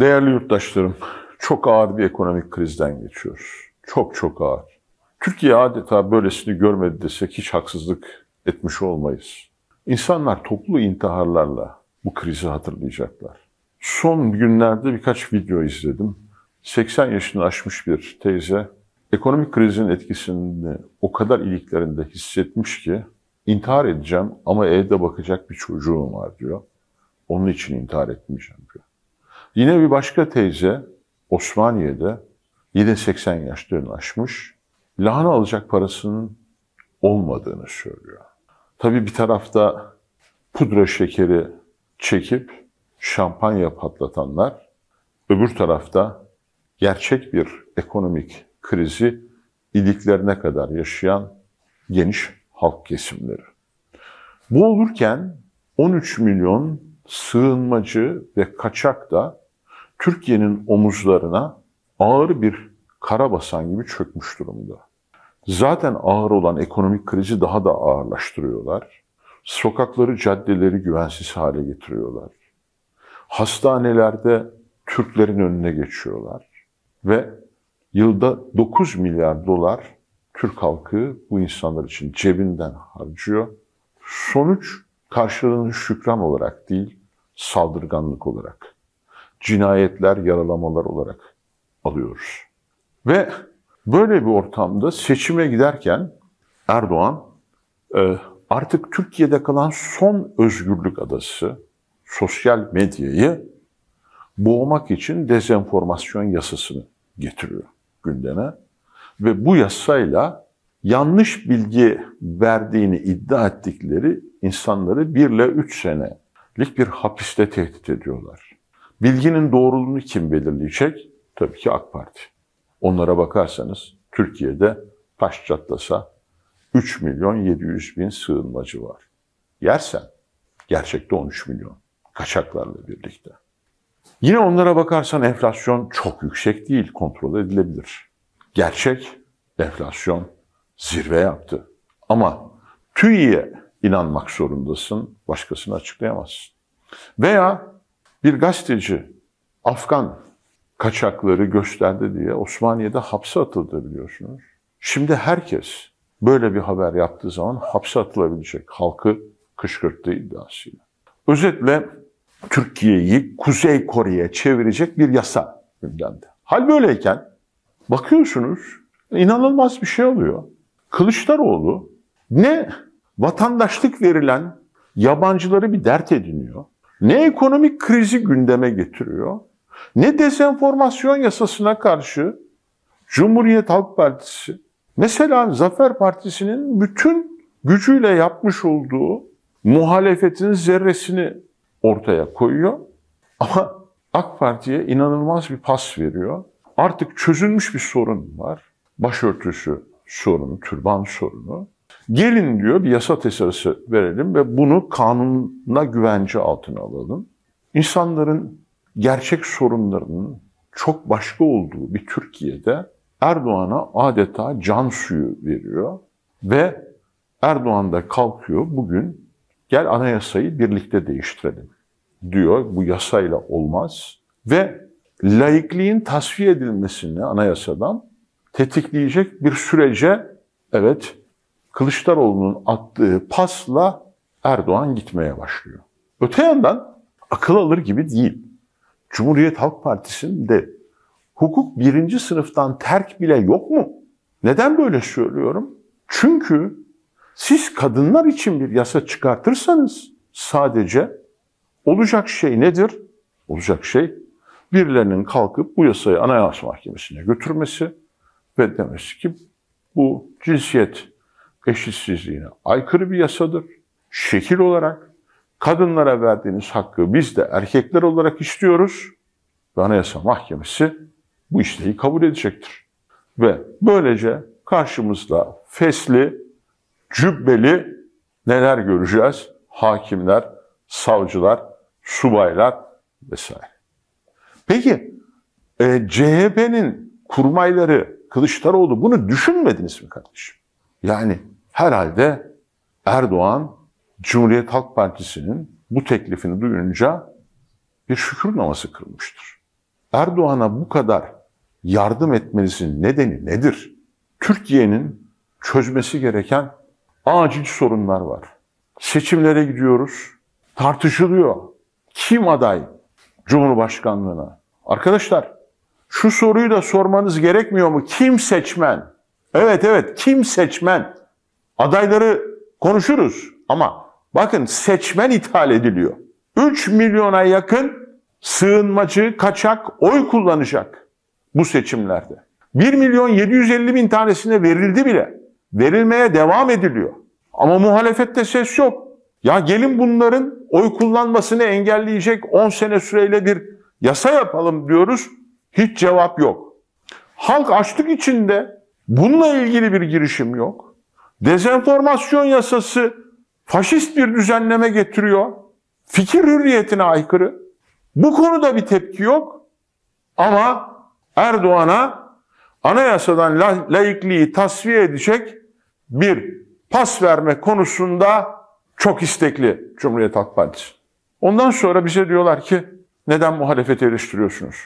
Değerli yurttaşlarım, çok ağır bir ekonomik krizden geçiyoruz. Çok çok ağır. Türkiye adeta böylesini görmedi desek hiç haksızlık etmiş olmayız. İnsanlar toplu intiharlarla bu krizi hatırlayacaklar. Son günlerde birkaç video izledim. 80 yaşını aşmış bir teyze ekonomik krizin etkisini o kadar iliklerinde hissetmiş ki intihar edeceğim ama evde bakacak bir çocuğum var diyor. Onun için intihar etmeyeceğim diyor. Yine bir başka teyze Osmaniye'de yine 80 yaşlarını aşmış. Lahana alacak parasının olmadığını söylüyor. Tabii bir tarafta pudra şekeri çekip şampanya patlatanlar, öbür tarafta gerçek bir ekonomik krizi iliklerine kadar yaşayan geniş halk kesimleri. Bu olurken 13 milyon sığınmacı ve kaçak da Türkiye'nin omuzlarına ağır bir kara basan gibi çökmüş durumda. Zaten ağır olan ekonomik krizi daha da ağırlaştırıyorlar. Sokakları, caddeleri güvensiz hale getiriyorlar. Hastanelerde Türklerin önüne geçiyorlar. Ve yılda 9 milyar dolar Türk halkı bu insanlar için cebinden harcıyor. Sonuç karşılığını şükran olarak değil, saldırganlık olarak cinayetler, yaralamalar olarak alıyoruz. Ve böyle bir ortamda seçime giderken Erdoğan e, artık Türkiye'de kalan son özgürlük adası sosyal medyayı boğmak için dezenformasyon yasasını getiriyor gündeme. Ve bu yasayla yanlış bilgi verdiğini iddia ettikleri insanları 1 ile 3 senelik bir hapiste tehdit ediyorlar. Bilginin doğruluğunu kim belirleyecek? Tabii ki AK Parti. Onlara bakarsanız Türkiye'de taş çatlasa 3 milyon 700 bin sığınmacı var. Yersen gerçekte 13 milyon kaçaklarla birlikte. Yine onlara bakarsan enflasyon çok yüksek değil, kontrol edilebilir. Gerçek enflasyon zirve yaptı. Ama TÜİ'ye inanmak zorundasın, başkasını açıklayamazsın. Veya bir gazeteci Afgan kaçakları gösterdi diye Osmaniye'de hapse atıldı biliyorsunuz. Şimdi herkes böyle bir haber yaptığı zaman hapse atılabilecek halkı kışkırttığı iddiasıyla. Özetle Türkiye'yi Kuzey Kore'ye çevirecek bir yasa gündemde. Hal böyleyken bakıyorsunuz inanılmaz bir şey oluyor. Kılıçdaroğlu ne vatandaşlık verilen yabancıları bir dert ediniyor ne ekonomik krizi gündeme getiriyor, ne dezenformasyon yasasına karşı Cumhuriyet Halk Partisi, mesela Zafer Partisi'nin bütün gücüyle yapmış olduğu muhalefetin zerresini ortaya koyuyor. Ama AK Parti'ye inanılmaz bir pas veriyor. Artık çözülmüş bir sorun var. Başörtüsü sorunu, türban sorunu. Gelin diyor bir yasa tasarısı verelim ve bunu kanuna güvence altına alalım. İnsanların gerçek sorunlarının çok başka olduğu bir Türkiye'de Erdoğan'a adeta can suyu veriyor ve Erdoğan da kalkıyor bugün gel anayasayı birlikte değiştirelim diyor. Bu yasayla olmaz ve laikliğin tasfiye edilmesini anayasadan tetikleyecek bir sürece evet Kılıçdaroğlu'nun attığı pasla Erdoğan gitmeye başlıyor. Öte yandan akıl alır gibi değil. Cumhuriyet Halk Partisi'nde hukuk birinci sınıftan terk bile yok mu? Neden böyle söylüyorum? Çünkü siz kadınlar için bir yasa çıkartırsanız sadece olacak şey nedir? Olacak şey birilerinin kalkıp bu yasayı Anayasa Mahkemesi'ne götürmesi ve demesi ki bu cinsiyet eşitsizliğine aykırı bir yasadır. Şekil olarak kadınlara verdiğiniz hakkı biz de erkekler olarak istiyoruz. Ve Anayasa Mahkemesi bu isteği kabul edecektir. Ve böylece karşımızda fesli, cübbeli neler göreceğiz? Hakimler, savcılar, subaylar vesaire. Peki e, CHP'nin kurmayları Kılıçdaroğlu bunu düşünmediniz mi kardeşim? Yani Herhalde Erdoğan Cumhuriyet Halk Partisi'nin bu teklifini duyunca bir şükür naması kırılmıştır. Erdoğan'a bu kadar yardım etmenizin nedeni nedir? Türkiye'nin çözmesi gereken acil sorunlar var. Seçimlere gidiyoruz. Tartışılıyor. Kim aday Cumhurbaşkanlığına? Arkadaşlar şu soruyu da sormanız gerekmiyor mu? Kim seçmen? Evet evet kim seçmen? Adayları konuşuruz ama bakın seçmen ithal ediliyor. 3 milyona yakın sığınmacı, kaçak oy kullanacak bu seçimlerde. 1 milyon 750 bin tanesine verildi bile. Verilmeye devam ediliyor. Ama muhalefette ses yok. Ya gelin bunların oy kullanmasını engelleyecek 10 sene süreyle bir yasa yapalım diyoruz. Hiç cevap yok. Halk açlık içinde bununla ilgili bir girişim yok. Dezenformasyon yasası faşist bir düzenleme getiriyor. Fikir hürriyetine aykırı. Bu konuda bir tepki yok. Ama Erdoğan'a anayasadan la laikliği tasfiye edecek bir pas verme konusunda çok istekli Cumhuriyet Halk Partisi. Ondan sonra bize diyorlar ki neden muhalefeti eleştiriyorsunuz?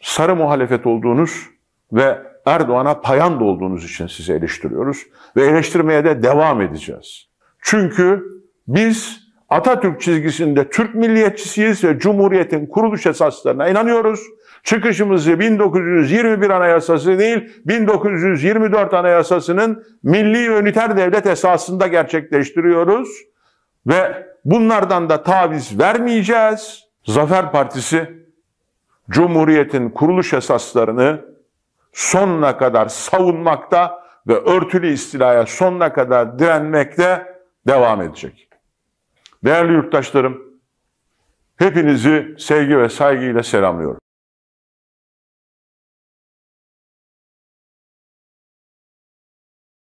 Sarı muhalefet olduğunuz ve Erdoğan'a payan olduğunuz için sizi eleştiriyoruz ve eleştirmeye de devam edeceğiz. Çünkü biz Atatürk çizgisinde Türk milliyetçisiyiz ve Cumhuriyet'in kuruluş esaslarına inanıyoruz. Çıkışımızı 1921 Anayasası değil, 1924 Anayasası'nın milli ve üniter devlet esasında gerçekleştiriyoruz. Ve bunlardan da taviz vermeyeceğiz. Zafer Partisi Cumhuriyet'in kuruluş esaslarını sonuna kadar savunmakta ve örtülü istilaya sonuna kadar direnmekte devam edecek. Değerli yurttaşlarım, hepinizi sevgi ve saygıyla selamlıyorum.